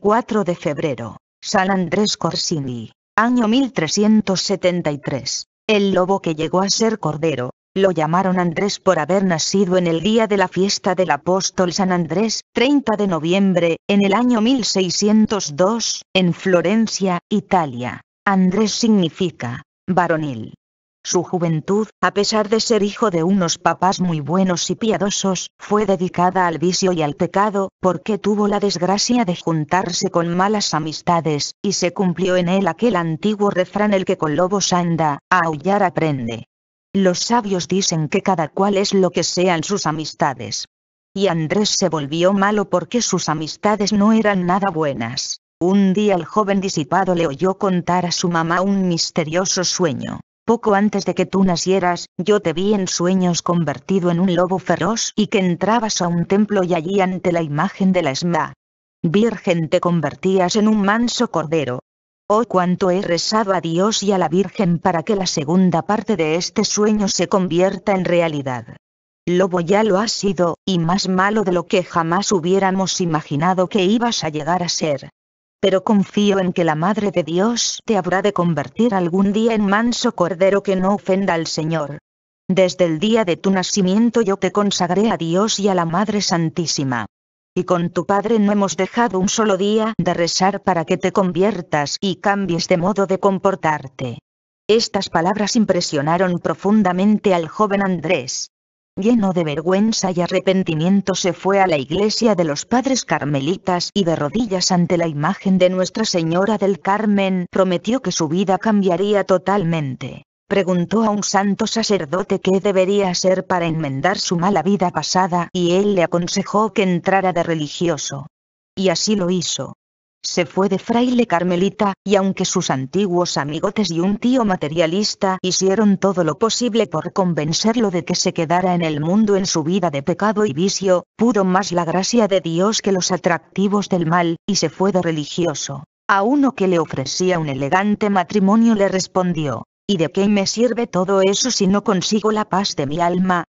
4 de febrero, San Andrés Corsini, año 1373. El lobo que llegó a ser cordero, lo llamaron Andrés por haber nacido en el día de la fiesta del apóstol San Andrés, 30 de noviembre, en el año 1602, en Florencia, Italia. Andrés significa, varonil. Su juventud, a pesar de ser hijo de unos papás muy buenos y piadosos, fue dedicada al vicio y al pecado, porque tuvo la desgracia de juntarse con malas amistades, y se cumplió en él aquel antiguo refrán el que con lobos anda, a aullar aprende. Los sabios dicen que cada cual es lo que sean sus amistades. Y Andrés se volvió malo porque sus amistades no eran nada buenas. Un día el joven disipado le oyó contar a su mamá un misterioso sueño. Poco antes de que tú nacieras, yo te vi en sueños convertido en un lobo feroz y que entrabas a un templo y allí ante la imagen de la Esma. Virgen te convertías en un manso cordero. Oh cuánto he rezado a Dios y a la Virgen para que la segunda parte de este sueño se convierta en realidad. Lobo ya lo has sido, y más malo de lo que jamás hubiéramos imaginado que ibas a llegar a ser pero confío en que la Madre de Dios te habrá de convertir algún día en manso cordero que no ofenda al Señor. Desde el día de tu nacimiento yo te consagré a Dios y a la Madre Santísima. Y con tu Padre no hemos dejado un solo día de rezar para que te conviertas y cambies de modo de comportarte. Estas palabras impresionaron profundamente al joven Andrés lleno de vergüenza y arrepentimiento se fue a la iglesia de los padres carmelitas y de rodillas ante la imagen de Nuestra Señora del Carmen prometió que su vida cambiaría totalmente. Preguntó a un santo sacerdote qué debería hacer para enmendar su mala vida pasada y él le aconsejó que entrara de religioso. Y así lo hizo. Se fue de fraile carmelita, y aunque sus antiguos amigotes y un tío materialista hicieron todo lo posible por convencerlo de que se quedara en el mundo en su vida de pecado y vicio, pudo más la gracia de Dios que los atractivos del mal, y se fue de religioso. A uno que le ofrecía un elegante matrimonio le respondió, ¿y de qué me sirve todo eso si no consigo la paz de mi alma?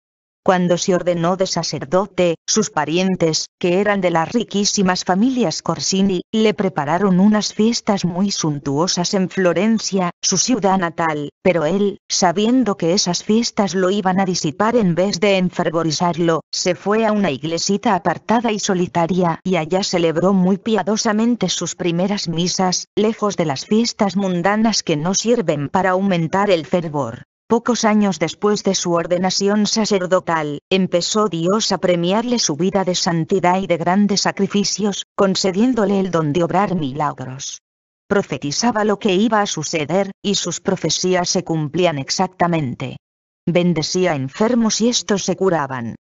cuando se ordenó de sacerdote, sus parientes, que eran de las riquísimas familias Corsini, le prepararon unas fiestas muy suntuosas en Florencia, su ciudad natal, pero él, sabiendo que esas fiestas lo iban a disipar en vez de enfervorizarlo, se fue a una iglesita apartada y solitaria y allá celebró muy piadosamente sus primeras misas, lejos de las fiestas mundanas que no sirven para aumentar el fervor. Pocos años después de su ordenación sacerdotal, empezó Dios a premiarle su vida de santidad y de grandes sacrificios, concediéndole el don de obrar milagros. Profetizaba lo que iba a suceder, y sus profecías se cumplían exactamente. Bendecía enfermos y estos se curaban,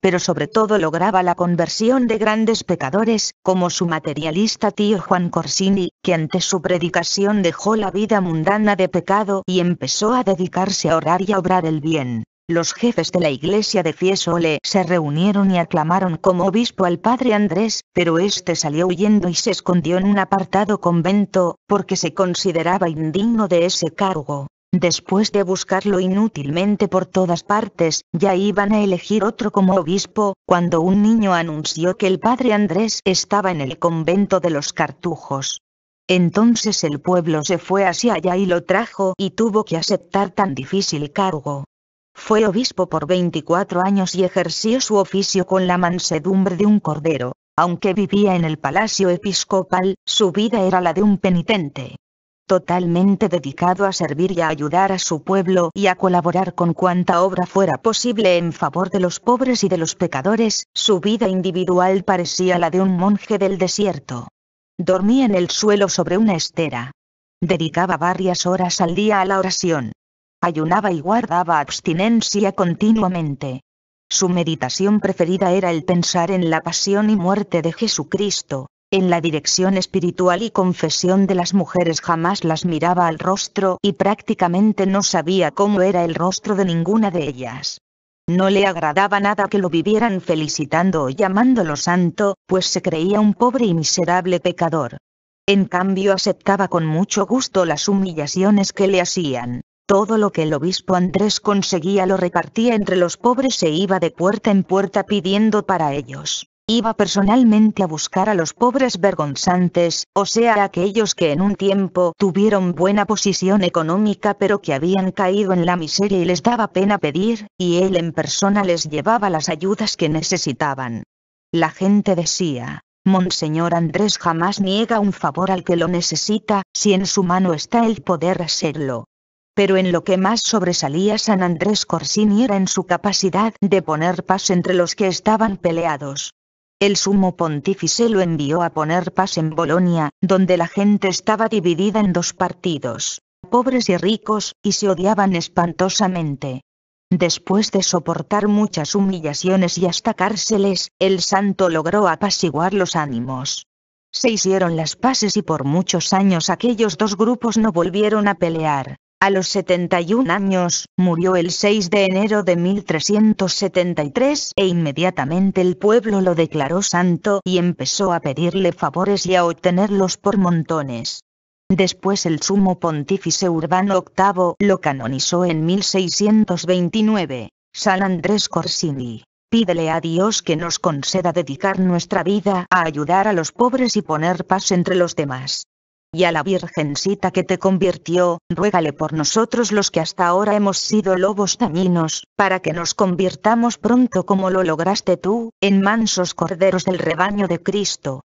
pero sobre todo lograba la conversión de grandes pecadores, como su materialista tío Juan Corsini, que ante su predicación dejó la vida mundana de pecado y empezó a dedicarse a orar y a obrar el bien. Los jefes de la iglesia de Fiesole se reunieron y aclamaron como obispo al padre Andrés, pero este salió huyendo y se escondió en un apartado convento, porque se consideraba indigno de ese cargo. Después de buscarlo inútilmente por todas partes, ya iban a elegir otro como obispo, cuando un niño anunció que el padre Andrés estaba en el convento de los cartujos. Entonces el pueblo se fue hacia allá y lo trajo y tuvo que aceptar tan difícil cargo. Fue obispo por 24 años y ejerció su oficio con la mansedumbre de un cordero. Aunque vivía en el palacio episcopal, su vida era la de un penitente totalmente dedicado a servir y a ayudar a su pueblo y a colaborar con cuanta obra fuera posible en favor de los pobres y de los pecadores, su vida individual parecía la de un monje del desierto. Dormía en el suelo sobre una estera. Dedicaba varias horas al día a la oración. Ayunaba y guardaba abstinencia continuamente. Su meditación preferida era el pensar en la pasión y muerte de Jesucristo, en la dirección espiritual y confesión de las mujeres jamás las miraba al rostro y prácticamente no sabía cómo era el rostro de ninguna de ellas. No le agradaba nada que lo vivieran felicitando o llamándolo santo, pues se creía un pobre y miserable pecador. En cambio aceptaba con mucho gusto las humillaciones que le hacían. Todo lo que el obispo Andrés conseguía lo repartía entre los pobres e iba de puerta en puerta pidiendo para ellos iba personalmente a buscar a los pobres vergonzantes, o sea aquellos que en un tiempo tuvieron buena posición económica pero que habían caído en la miseria y les daba pena pedir, y él en persona les llevaba las ayudas que necesitaban. La gente decía, Monseñor Andrés jamás niega un favor al que lo necesita, si en su mano está el poder hacerlo. Pero en lo que más sobresalía San Andrés Corsini era en su capacidad de poner paz entre los que estaban peleados. El sumo pontífice lo envió a poner paz en Bolonia, donde la gente estaba dividida en dos partidos, pobres y ricos, y se odiaban espantosamente. Después de soportar muchas humillaciones y hasta cárceles, el santo logró apaciguar los ánimos. Se hicieron las paces y por muchos años aquellos dos grupos no volvieron a pelear. A los 71 años, murió el 6 de enero de 1373 e inmediatamente el pueblo lo declaró santo y empezó a pedirle favores y a obtenerlos por montones. Después el sumo pontífice Urbano VIII lo canonizó en 1629. San Andrés Corsini. Pídele a Dios que nos conceda dedicar nuestra vida a ayudar a los pobres y poner paz entre los demás y a la Virgencita que te convirtió, ruégale por nosotros los que hasta ahora hemos sido lobos dañinos, para que nos convirtamos pronto como lo lograste tú, en mansos corderos del rebaño de Cristo.